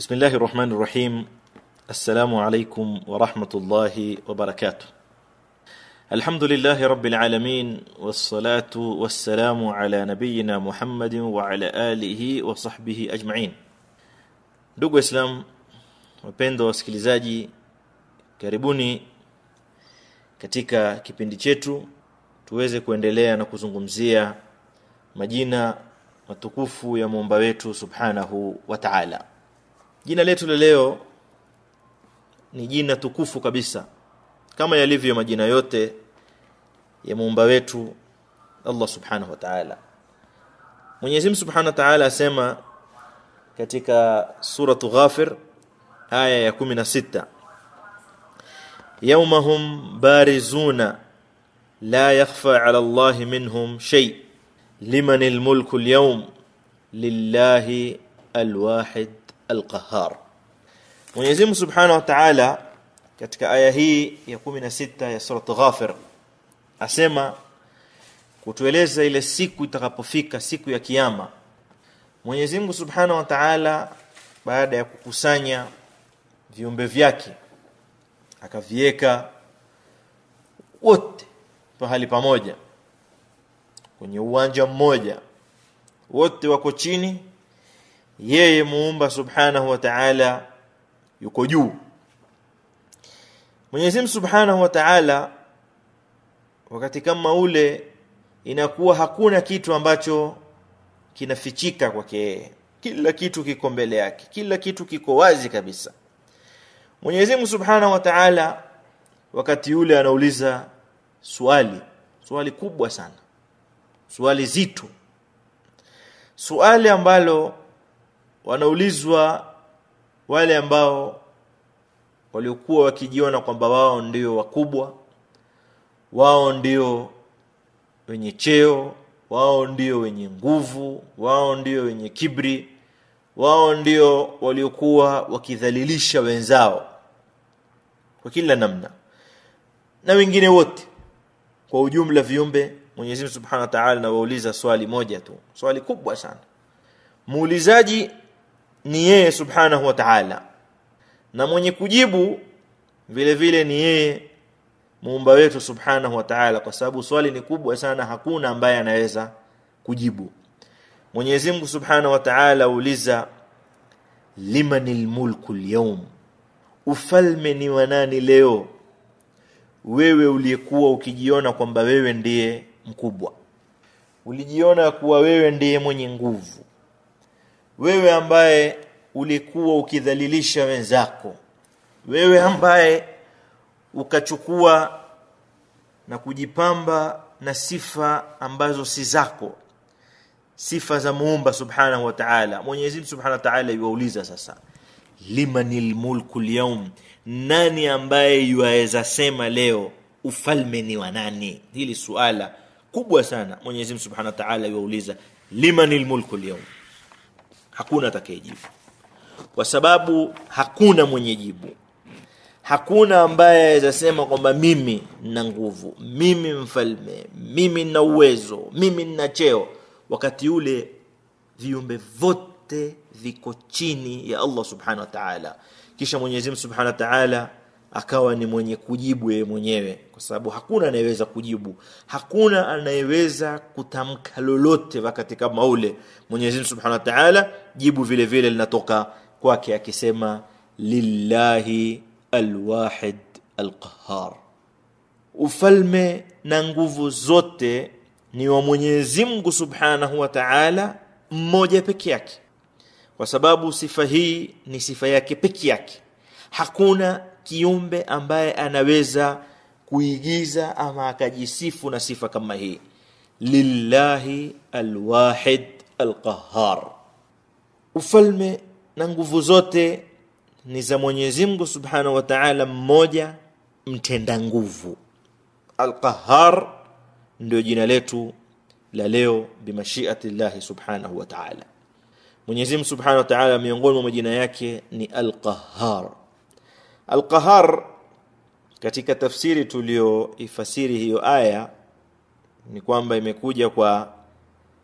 Bismillahi الله الرحمن Assalamu السلام عليكم rahmatullahi الله وبركاته الحمد لله رب العالمين wassalamu والسلام على نبينا محمد وعلى alihi wa sahbihi ajma'in. اسلام Islam, اسكليزاجي wasikilizaji, karibuni katika kipindi chetu tuweze kuendelea na kuzungumzia majina matukufu ya muumba wetu subhanahu wa ta'ala Jina letu leo ni jina tukufu kabisa kama yalivyo majina yote ya muumba wetu Allah subhanahu wa ta'ala. Mwenyezi Mungu subhanahu wa ta'ala asema katika sura Ghafir aya ya 16 Yawmahum barizuna la yakhfa 'ala Allah minhum shay liman al-mulku al-yawm lillahi al-wahid al-Qahhar. Mwenyezi Mungu Subhanahu wa Ta'ala katika aya hii ya 16 ya sura Ghafir asema kutueleza ile siku itakapofika siku ya kiyama. Mwenyezi Mungu Subhanahu wa Ta'ala baada ya kukusanya viumbe vyake akaviweka wote pahali pamoja kwenye uwanja mmoja wote wako chini yeye muumba subhanahu wa ta'ala yuko juu Mwenyezi Mungu subhanahu wa ta'ala wakati kama ule inakuwa hakuna kitu ambacho kinafichika kwake kila kitu kiko mbele yake kila kitu kiko wazi kabisa Mwenyezi Mungu Subhanahu wa Ta'ala wakati ule anauliza swali swali kubwa sana swali zito swali ambalo wanaulizwa wale ambao waliokuwa wakijiona kwamba wao ndio wakubwa, wao ndio wenye cheo, wao ndio wenye nguvu, wao ndio wenye kibri, wao ndio waliokuwa wakidhalilisha wenzao kwa kila namna na wengine wote kwa ujumla viumbe. Mwenyezi Mungu Subhanahu wa Ta'ala anawauliza swali moja tu, swali kubwa sana. Muulizaji ni yeye subhanahu wa ta'ala na mwenye kujibu vile vile ni yeye muumba wetu subhanahu wa ta'ala kwa sababu swali ni kubwa sana hakuna ambaye anaweza kujibu Mwenyezi Mungu subhanahu wa ta'ala uliza limanil mulku al ufalme ni wanani leo wewe uliyekuwa ukijiona kwamba wewe ndiye mkubwa ulijiona kuwa wewe ndiye mwenye nguvu wewe ambaye ulikuwa ukidhalilisha wenzako wewe ambaye ukachukua na kujipamba na sifa ambazo si zako sifa za muumba subhanahu wa ta'ala mwenyezi Mungu subhanahu wa ta'ala yuwauliza sasa limanil mulku lyaum nani ambaye yuaweza sema leo ufalme ni wa nani hili suala kubwa sana mwenyezi Mungu subhanahu wa ta'ala yuwauliza limanil mulku lyaum hakuna atakayejibu, kwa sababu hakuna mwenye jibu, hakuna ambaye anasema kwamba mimi nina nguvu, mimi mfalme, mimi nina uwezo, mimi nina cheo, wakati ule viumbe vote viko chini ya Allah subhanahu wa ta'ala. Kisha Mwenyezi Mungu subhanahu wa ta'ala akawa ni mwenye kujibu yeye mwenyewe, kwa sababu hakuna anayeweza kujibu, hakuna anayeweza kutamka lolote wakati kama ule. Mwenyezi Mungu Subhanahu wa Ta'ala, jibu vile vile linatoka kwake, akisema lillahi alwahid alqahar, ufalme na nguvu zote ni wa Mwenyezi Mungu Subhanahu wa Ta'ala, mmoja peke yake, kwa sababu sifa hii ni sifa yake peke yake, hakuna kiumbe ambaye anaweza kuigiza ama akajisifu na sifa kama hii lillahi alwahid alqahar ufalme na nguvu zote ni za Mwenyezi Mungu Subhanahu wa Ta'ala mmoja mtenda nguvu alqahar ndio jina letu la leo bimashiati llahi subhanahu wa ta'ala Mwenyezi Mungu Subhanahu wa Ta'ala miongoni mwa majina yake ni alqahar Al-Qahar katika tafsiri tuliyoifasiri hiyo aya ni kwamba imekuja kwa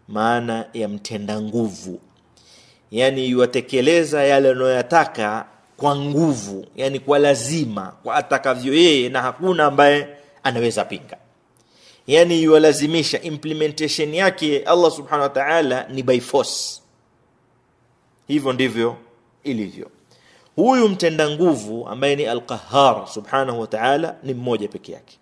maana ya mtenda nguvu, yaani yuatekeleza yale anayoyataka kwa nguvu, yani kwa lazima, kwa atakavyo yeye, na hakuna ambaye anaweza pinga, yaani yuwalazimisha. Implementation yake Allah subhanahu wa ta'ala ni by force. Hivyo ndivyo ilivyo huyu mtenda nguvu ambaye ni alqahar subhanahu wa ta'ala ni mmoja peke yake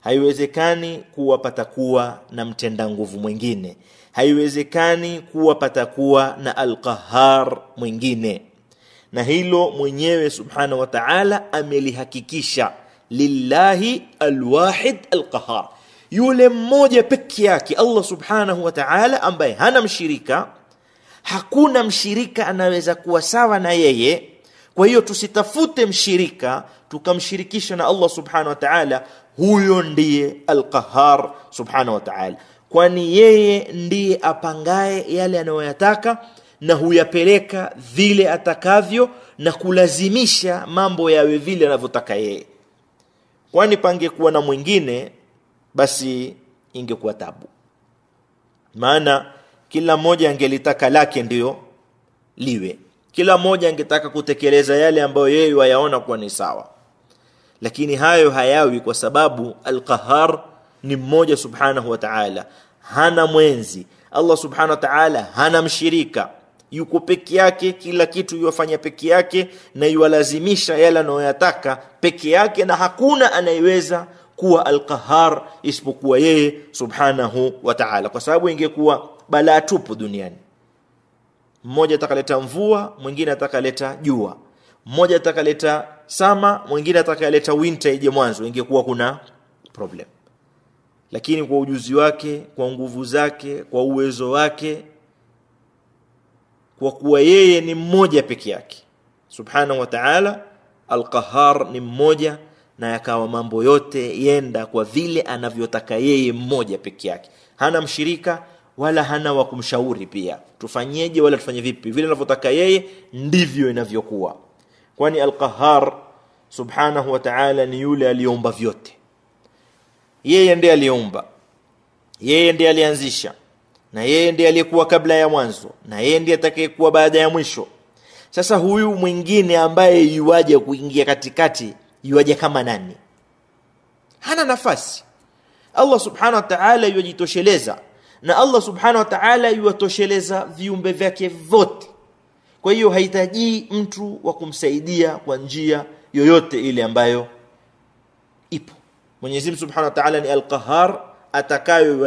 haiwezekani kuwa patakuwa na mtenda nguvu mwingine haiwezekani kuwa patakuwa na alqahar mwingine na hilo mwenyewe subhanahu wa ta'ala amelihakikisha lillahi al alqahar yule mmoja peke yake Allah subhanahu wa ta'ala ambaye hana mshirika hakuna mshirika anaweza kuwa sawa na yeye kwa hiyo tusitafute mshirika tukamshirikisha na Allah subhanahu wa ta'ala huyo ndiye alqahar subhanahu wa ta'ala kwani yeye ndiye apangaye yale anayoyataka na huyapeleka vile atakavyo na kulazimisha mambo yawe vile anavyotaka yeye kwani pangekuwa na mwingine basi ingekuwa tabu maana kila mmoja angelitaka lake ndiyo liwe, kila mmoja angetaka kutekeleza yale ambayo yeye wayaona kuwa ni sawa, lakini hayo hayawi, kwa sababu Alqahar ni mmoja subhanahu wa ta'ala, hana mwenzi. Allah subhanahu wa ta'ala hana mshirika, yuko peke yake, kila kitu yuwafanya peke yake na yuwalazimisha yale anayoyataka peke yake, na hakuna anayeweza kuwa alqahar isipokuwa yeye subhanahu wa ta'ala, kwa sababu ingekuwa balaa tupu duniani. Mmoja atakaleta mvua, mwingine atakaleta jua, mmoja atakaleta sama, mwingine atakaleta winter ije mwanzo, ingekuwa kuna problem. Lakini kwa ujuzi wake, kwa nguvu zake, kwa uwezo wake, kwa kuwa yeye ni mmoja peke yake subhanahu wa ta'ala, Alqahar ni mmoja na yakawa mambo yote yenda kwa vile anavyotaka yeye mmoja peke yake, hana mshirika, wala hana wa kumshauri pia tufanyeje wala tufanye vipi vile anavyotaka yeye ndivyo inavyokuwa kwani alqahar subhanahu wa ta'ala ni yule aliyeumba vyote yeye ndiye aliyeumba yeye ndiye alianzisha na yeye ndiye aliyekuwa kabla ya mwanzo na yeye ndiye atakayekuwa baada ya mwisho sasa huyu mwingine ambaye yuaje kuingia katikati yuaje kama nani hana nafasi allah subhanahu wa ta'ala yajitosheleza na Allah subhanahu wa ta'ala yuwatosheleza viumbe vyake vyote kwa hiyo haitaji mtu wa kumsaidia kwa njia yoyote ile ambayo ipo Mwenyezi Mungu Subhanahu wa Ta'ala ni al-Qahhar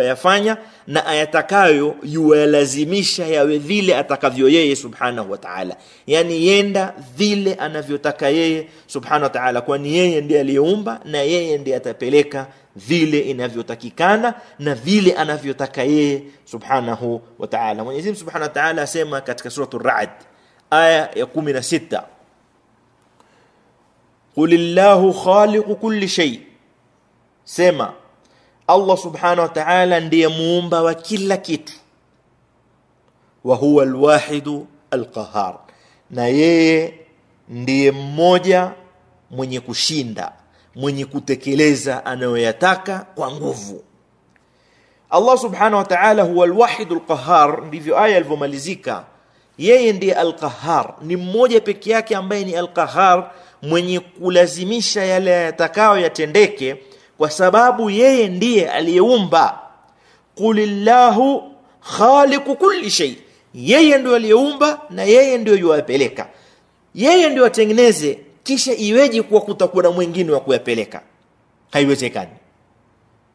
yafanya na ayatakayo yuwalazimisha yawe vile atakavyo yeye Subhanahu wa Ta'ala yani yenda vile anavyotaka yeye Subhanahu wa Ta'ala kwani yeye ndiye aliyeumba na yeye ndiye atapeleka vile inavyotakikana na vile anavyotaka yeye subhanahu wa ta'ala. Mwenyezi Mungu subhanahu wa ta'ala asema katika suratul Ra'd aya ya 16, llahu khaliqu kulli shay, sema Allah subhanahu wa ta'ala ndiye muumba wa kila kitu, wa huwa alwahidu alqahar, na yeye ndiye mmoja mwenye kushinda mwenye kutekeleza anayoyataka kwa nguvu allah subhanahu wa taala huwa alwahidu lqahar ndivyo aya alivyomalizika yeye ndiye alqahar ni mmoja peke yake ambaye ni alqahar mwenye kulazimisha yale yatakayo yatendeke kwa sababu yeye ndiye aliyeumba qulillahu khaliqu kulli shay yeye ndio aliyeumba na yeye ndio yuwapeleka yeye ndio atengeneze kisha iweje kuwa kutakuwa na mwingine wa kuyapeleka haiwezekani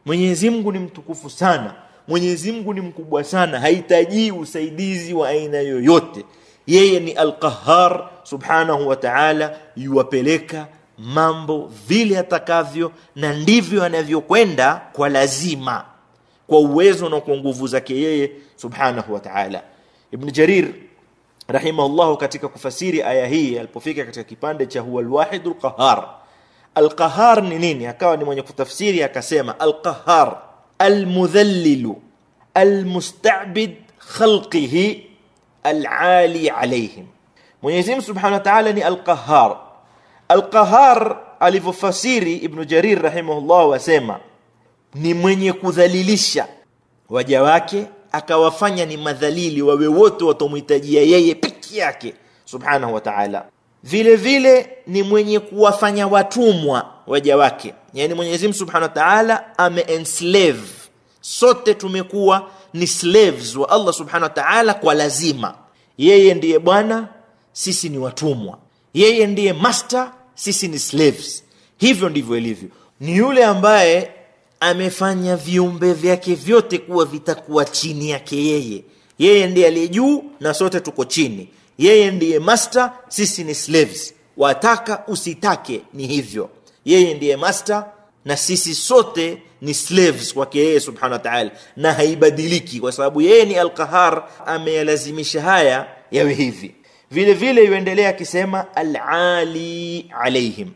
mwenyezi mungu ni mtukufu sana mwenyezi mungu ni mkubwa sana haitajii usaidizi wa aina yoyote yeye ni alqahar subhanahu wa taala yuwapeleka mambo vile atakavyo na ndivyo anavyokwenda kwa lazima kwa uwezo na kwa nguvu zake yeye subhanahu wa taala ibn jarir rahimahullahu katika kufasiri aya hii alipofika katika kipande cha huwa alwahidul qahar alqahar ni nini akawa ni mwenye kutafsiri akasema alqahar almudhallilu almustabid khalqihi alali alaihim Mwenyezi Mungu Subhanahu wa Ta'ala ni alqahar alqahar alivyofasiri Ibn Jarir rahimahullah wasema ni mwenye kudhalilisha waja wake akawafanya ni madhalili wawe wote watomhitajia yeye peke yake subhanahu wa ta'ala. Vile vile ni mwenye kuwafanya watumwa waja wake, yani Mwenyezi Mungu subhanahu wa ta'ala ameenslave sote, tumekuwa ni slaves wa Allah subhanahu wa ta'ala kwa lazima. Yeye ndiye bwana, sisi ni watumwa. Yeye ndiye master, sisi ni slaves. Hivyo ndivyo ilivyo. Ni yule ambaye amefanya viumbe vyake vyote kuwa vitakuwa chini yake yeye yeye ndiye aliye juu na sote tuko chini yeye ndiye master sisi ni slaves wataka usitake ni hivyo yeye ndiye master na sisi sote ni slaves kwake yeye subhanahu wa ta'ala na haibadiliki kwa sababu yeye ni alqahar ameyalazimisha haya yawe hivi vile vile yuendelea akisema alali alaihim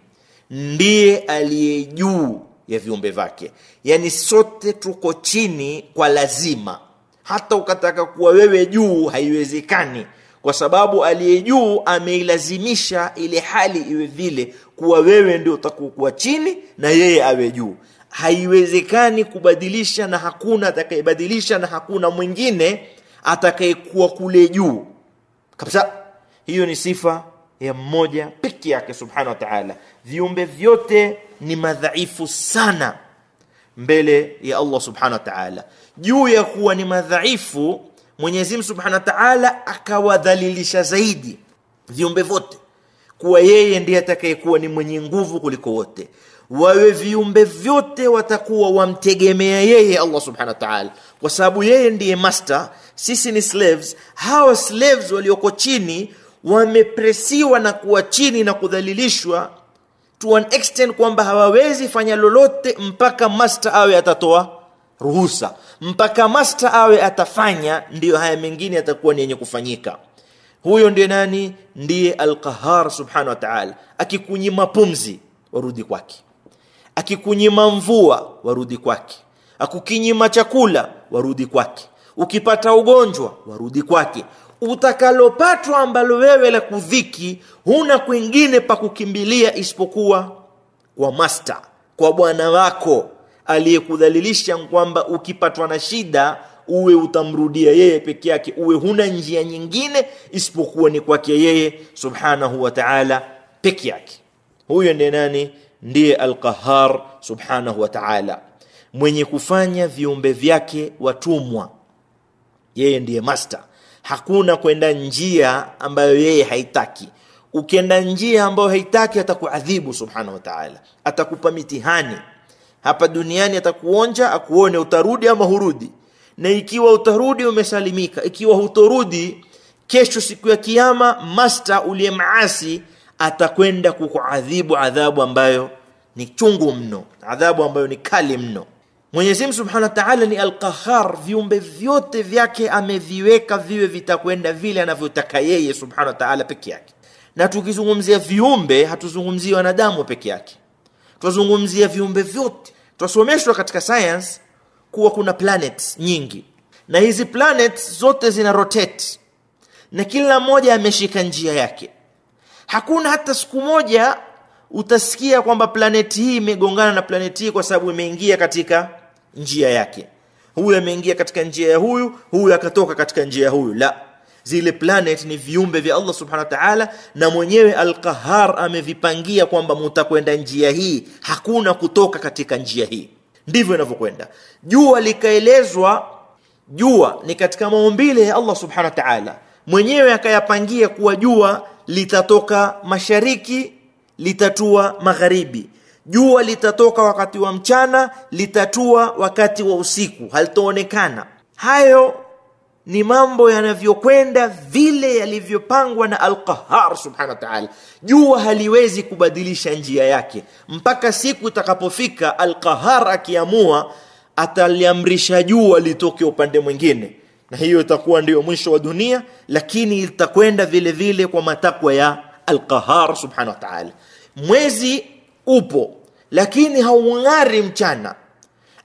ndiye aliye juu ya viumbe vake. Yaani sote tuko chini kwa lazima, hata ukataka kuwa wewe juu haiwezekani, kwa sababu aliye juu ameilazimisha ile hali iwe vile, kuwa wewe ndio utakuwa chini na yeye awe juu. Haiwezekani kubadilisha, na hakuna atakayebadilisha, na hakuna mwingine atakayekuwa kule juu kabisa. Hiyo ni sifa ya mmoja peke yake subhanahu wa ta'ala viumbe vyote ni madhaifu sana mbele ya Allah subhanahu wa ta'ala juu ya kuwa ni madhaifu Mwenyezi Mungu subhanahu wa ta'ala akawadhalilisha zaidi viumbe vyote kuwa yeye ndiye atakayekuwa ni mwenye nguvu kuliko wote wawe viumbe vyote watakuwa wamtegemea yeye Allah subhanahu wa ta'ala kwa sababu yeye ndiye master sisi ni slaves hawa slaves walioko chini wamepresiwa na kuwa chini na kudhalilishwa to an extent kwamba hawawezi fanya lolote mpaka master awe atatoa ruhusa mpaka master awe atafanya ndiyo haya mengine yatakuwa ni yenye kufanyika huyo ndiye nani ndiye alqahar subhanahu wa ta'ala akikunyima pumzi warudi kwake akikunyima mvua warudi kwake akukinyima chakula warudi kwake ukipata ugonjwa warudi kwake utakalopatwa ambalo wewe la kudhiki huna kwingine pa kukimbilia isipokuwa kwa masta kwa bwana wako aliyekudhalilisha kwamba ukipatwa na shida uwe utamrudia yeye peke yake uwe huna njia nyingine isipokuwa ni kwake yeye subhanahu wa ta'ala peke yake huyo ndiye nani ndiye alqahar subhanahu wa ta'ala mwenye kufanya viumbe vyake watumwa yeye ndiye master hakuna kwenda njia ambayo yeye haitaki ukienda njia ambayo haitaki atakuadhibu subhanahu wa ta'ala atakupa mitihani hapa duniani atakuonja akuone utarudi ama hurudi na ikiwa utarudi umesalimika ikiwa hutorudi kesho siku ya kiyama masta uliyemaasi atakwenda kukuadhibu adhabu ambayo ni chungu mno adhabu ambayo ni kali mno mwenyezimngu subhanahu wa taala ni alqahar viumbe vyote vyake ameviweka viwe vitakwenda vile anavyotaka yeye subhanahu wa taala peke yake na tukizungumzia viumbe hatuzungumzii wanadamu peke yake twazungumzia viumbe vyote twasomeshwa katika science kuwa kuna planets nyingi na hizi planets zote zina rotate na kila mmoja ameshika njia yake hakuna hata siku moja utasikia kwamba planeti hii imegongana na planeti hii kwa sababu imeingia katika njia yake huyu ameingia katika njia ya huyu huyu akatoka katika njia ya huyu la zile planet ni viumbe vya Allah subhanahu wa ta'ala na mwenyewe al-Qahhar amevipangia kwamba mutakwenda njia hii hakuna kutoka katika njia hii ndivyo inavyokwenda jua likaelezwa jua ni katika maumbile ya Allah subhanahu wa ta'ala mwenyewe akayapangia kuwa jua litatoka mashariki litatua magharibi jua litatoka wakati wa mchana litatua wakati wa usiku halitoonekana hayo ni mambo yanavyokwenda vile yalivyopangwa na alqahar subhana wataala jua haliwezi kubadilisha njia yake mpaka siku itakapofika alqahar akiamua ataliamrisha jua litoke upande mwingine na hiyo itakuwa ndiyo mwisho wa dunia lakini itakwenda vile vile kwa matakwa ya alqahar subhana wataala taala mwezi upo lakini haung'ari mchana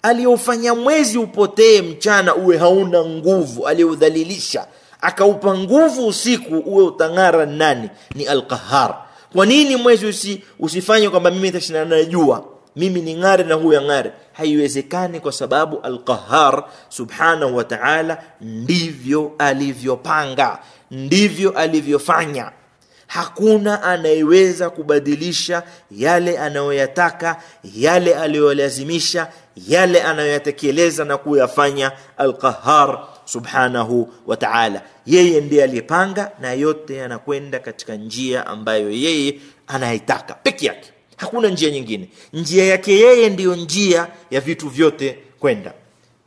aliofanya mwezi upotee mchana uwe hauna nguvu aliudhalilisha akaupa nguvu usiku uwe utang'ara nani ni alqahar kwa nini mwezi usi, usifanye kwamba mimi tashinana na jua mimi ni ng'are na huyo ng'are haiwezekani kwa sababu alqahar subhanahu wa ta'ala ndivyo alivyopanga ndivyo alivyofanya hakuna anayeweza kubadilisha yale anayoyataka yale aliyolazimisha yale anayoyatekeleza na kuyafanya alqahar subhanahu wa ta'ala yeye ndiye aliyepanga na yote yanakwenda katika njia ambayo yeye anayitaka peke yake hakuna njia nyingine njia yake yeye ndiyo njia ya vitu vyote kwenda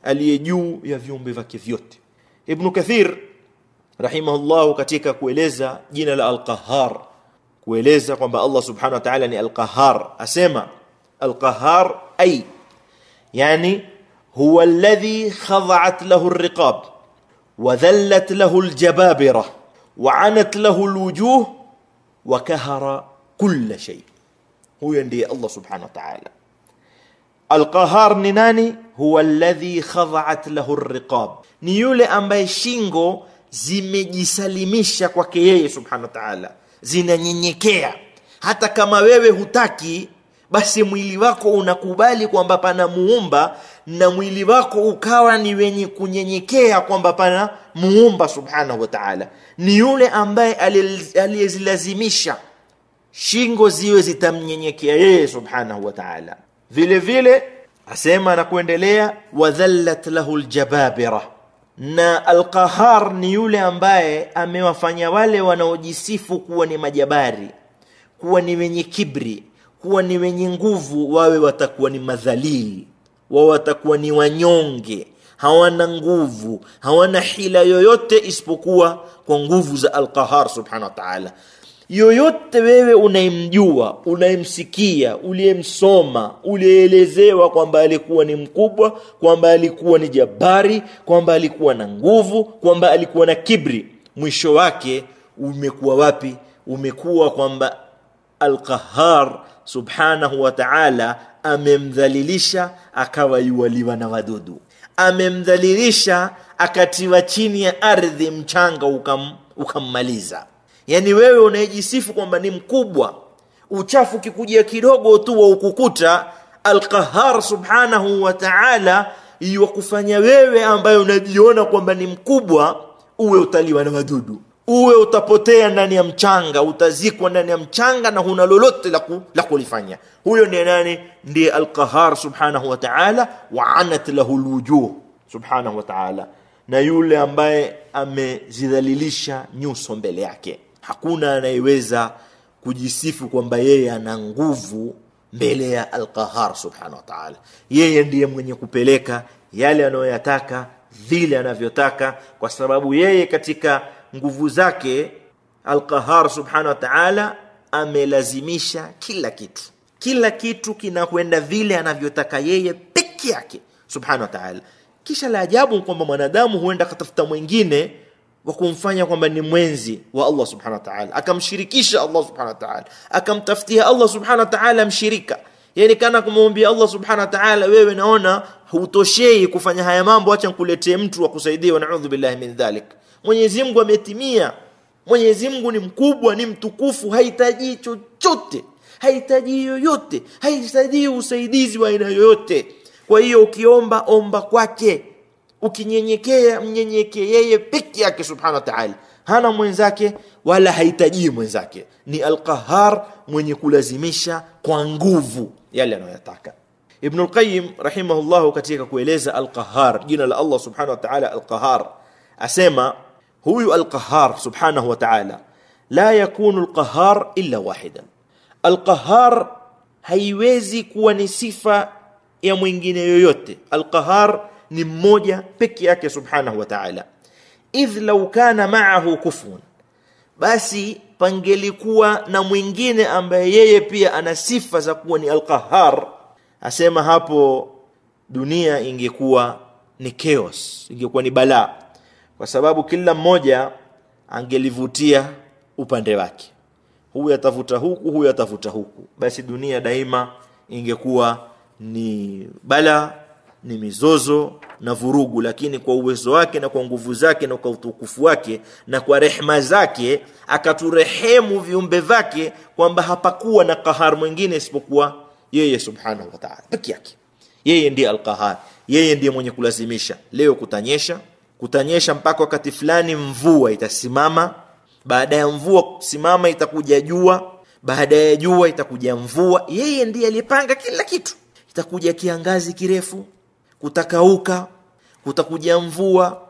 aliye juu ya viumbe vyake vyote ibnu kathir رحمه الله ketika kueleza jina la al-Qahhar kueleza kwamba Allah subhanahu wa ta'ala ni al-Qahhar asema al-Qahhar ay yani huwa alladhi khada'at lahu ar-riqab wa dhallat lahu al-jababira wa 'anat lahu al-wujuh wa kahara kull shay huyo ndiye Allah subhanahu wa ta'ala Al-Qahar ni nani? Huwa alladhi khada'at lahu ar-riqab. Ni yule ambaye shingo zimejisalimisha kwake yeye subhanahu wataala zinanyenyekea hata kama wewe hutaki basi mwili wako unakubali kwamba pana muumba na mwili wako ukawa ni wenye kunyenyekea kwamba pana muumba subhanahu wa taala ni yule ambaye aliyezilazimisha shingo ziwe zitamnyenyekea yeye subhanahu wataala vilevile vile vile asema na kuendelea wadhallat lahu ljababira na alqahar ni yule ambaye amewafanya wale wanaojisifu kuwa ni majabari kuwa ni wenye kibri kuwa ni wenye nguvu wawe watakuwa ni madhalili wao watakuwa ni wanyonge hawana nguvu hawana hila yoyote isipokuwa kwa nguvu za alqahar subhanahu wa taala yoyote wewe unayemjua unayemsikia uliyemsoma uliyeelezewa kwamba alikuwa ni mkubwa kwamba alikuwa ni jabari kwamba alikuwa na nguvu kwamba alikuwa na kibri mwisho wake umekuwa wapi umekuwa kwamba alqahar subhanahu wa ta'ala amemdhalilisha akawa yuwaliwa na wadudu amemdhalilisha akatiwa chini ya ardhi mchanga ukam, ukammaliza yaani wewe unayejisifu kwamba ni mkubwa uchafu kikujia kidogo tu wa ukukuta alqahar subhanahu wa ta'ala wakufanya wewe ambaye unajiona kwamba ni mkubwa uwe utaliwa na wadudu uwe utapotea ndani ya mchanga utazikwa ndani ya mchanga na huna lolote la kulifanya huyo ndiye nani ndiye alqahar subhanahu wa ta'ala wa anat lahu alwujuh subhanahu wa ta'ala na yule ambaye amezidhalilisha nyuso mbele yake hakuna anayeweza kujisifu kwamba yeye ana nguvu mbele ya alqahar subhanahu wa ta'ala yeye ndiye mwenye kupeleka yale anayoyataka vile anavyotaka kwa sababu yeye katika nguvu zake alqahar subhanahu wa ta'ala amelazimisha kila kitu kila kitu kinakwenda vile anavyotaka yeye peke yake subhanahu wa ta'ala kisha la ajabu kwamba mwanadamu huenda katafuta mwingine wa kumfanya kwamba ni mwenzi wa Allah subhanahu wa ta'ala, akamshirikisha Allah subhanahu wa ta'ala, akamtaftia Allah subhanahu wa ta'ala mshirika, yani kana kumwambia Allah subhanahu wa ta'ala, wewe naona hutoshei kufanya haya mambo, acha nikuletee mtu wa kusaidia. Naudhu billahi min dhalik. Mwenyezi Mungu ametimia. Mwenyezi Mungu ni mkubwa, ni mtukufu, hahitaji chochote, hahitaji yoyote, hahitaji usaidizi wa aina yoyote. Kwa hiyo ukiomba, omba kwake ukinyenyekea mnyenyekee yeye peke yake subhana wa ta'ala hana mwenzake wala haitajii mwenzake ni alqahar mwenye kulazimisha kwa nguvu yale anayotaka ibn al-qayyim rahimahullah katika kueleza alqahar jina la Allah subhanahu wa ta'ala alqahar asema huyu alqahar subhanahu wa ta'ala la yakunu alqahar illa wahidan alqahar haiwezi kuwa ni sifa ya mwingine yoyote alqahar ni mmoja peke yake subhanahu wa ta'ala idh law kana ma'ahu kufun basi pangelikuwa na mwingine ambaye yeye pia ana sifa za kuwa ni alqahar asema hapo dunia ingekuwa ni chaos ingekuwa ni balaa kwa sababu kila mmoja angelivutia upande wake huyu atavuta huku huyu atavuta huku basi dunia daima ingekuwa ni balaa ni mizozo na vurugu lakini kwa uwezo wake na kwa nguvu zake na kwa utukufu wake na kwa rehma zake akaturehemu viumbe vake kwamba hapakuwa na kahar mwingine isipokuwa yeye subhanahu wa ta'ala peke yake yeye ndiye alqahar yeye ndiye mwenye kulazimisha leo kutanyesha kutanyesha mpaka wakati fulani mvua itasimama baada ya mvua kusimama itakuja jua baada ya jua itakuja mvua yeye ndiye aliyepanga kila kitu itakuja kiangazi kirefu kutakauka, kutakuja mvua,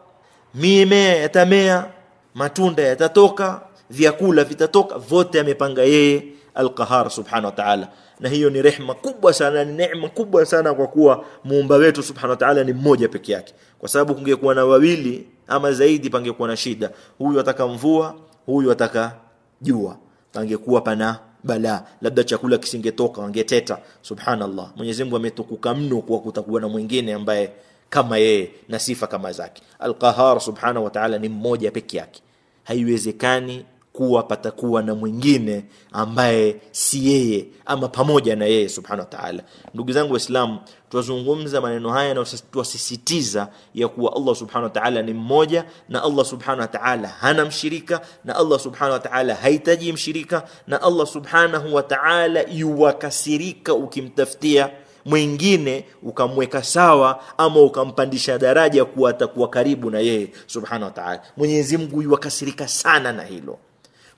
mimea yatamea, matunda yatatoka, vyakula vitatoka, vote amepanga yeye Alqahar subhanahu wa ta'ala, na hiyo ni rehma kubwa sana, ni neema kubwa sana, kwa kuwa muumba wetu subhanahu wa ta'ala ni mmoja peke yake, kwa sababu kungekuwa na wawili ama zaidi, pangekuwa na shida. Huyu ataka mvua, huyu ataka jua, pangekuwa pana bala labda chakula kisingetoka wangeteta. Subhanallah, Mwenyezi Mungu ametukuka mno kuwa kutakuwa na mwingine ambaye kama yeye na sifa kama zake. Alqahar subhanahu wa ta'ala ni mmoja peke yake, haiwezekani kuwa patakuwa na mwingine ambaye si yeye ama pamoja na yeye subhana wa ta'ala. Ndugu zangu waislam twazungumza maneno haya na twasisitiza ya kuwa Allah subhana wataala ni mmoja, na Allah subhana wataala hana mshirika, na Allah subhana wataala hahitaji mshirika, na Allah subhanahu wa ta'ala yuwakasirika ukimtafutia mwingine ukamweka sawa ama ukampandisha daraja kuwa atakuwa karibu na yeye subhana wataala ta'ala. yuwakasirika sana na hilo.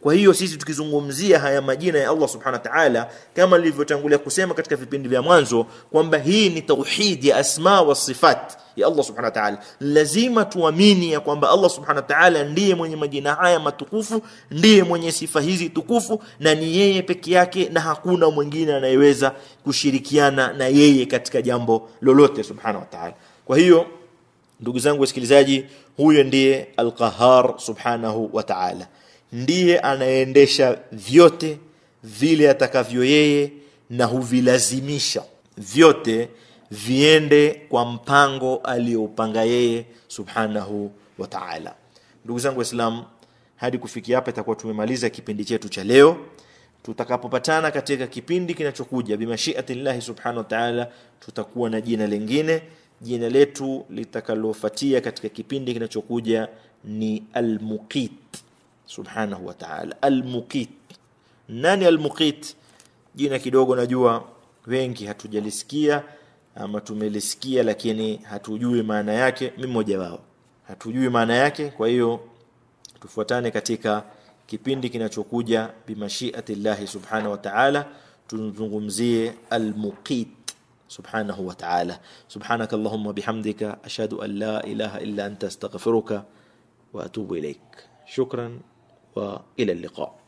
Kwa hiyo sisi tukizungumzia haya majina ya Allah subhanahu wa ta'ala, kama nilivyotangulia kusema katika vipindi vya mwanzo kwamba hii ni tauhid ya asma wa sifat ya Allah subhanahu wa ta'ala, lazima tuamini ya kwamba Allah subhanahu wa ta'ala ndiye mwenye majina haya matukufu, ndiye mwenye sifa hizi tukufu, na ni yeye peke yake, na hakuna mwingine anayeweza kushirikiana na yeye katika jambo lolote subhanahu wa ta'ala. Kwa hiyo ndugu zangu wasikilizaji, huyo ndiye Al-Qahhar subhanahu wa ta'ala ndiye anayeendesha vyote vile atakavyo yeye na huvilazimisha vyote viende kwa mpango aliyoupanga yeye subhanahu wa ta'ala. Ndugu zangu waislam hadi kufikia hapa itakuwa tumemaliza kipindi chetu cha leo. Tutakapopatana katika kipindi kinachokuja, bimashiatillahi subhanahu wa ta'ala, tutakuwa na jina lingine. Jina letu litakalofatia katika kipindi kinachokuja ni Almuqit subhanahu wa ta'ala. Almuqit, nani Almuqit? Jina kidogo najua wengi hatujalisikia ama tumelisikia lakini hatujui maana yake. Mimi mmoja wao, hatujui maana yake. Kwa hiyo tufuatane katika kipindi kinachokuja bimashiati llahi subhanahu wa ta'ala, tuzungumzie almuqit subhanahu wa ta'ala. Subhanaka allahumma bihamdika ashhadu an la ilaha illa anta astaghfiruka wa atubu ilaik. Shukran. والى اللقاء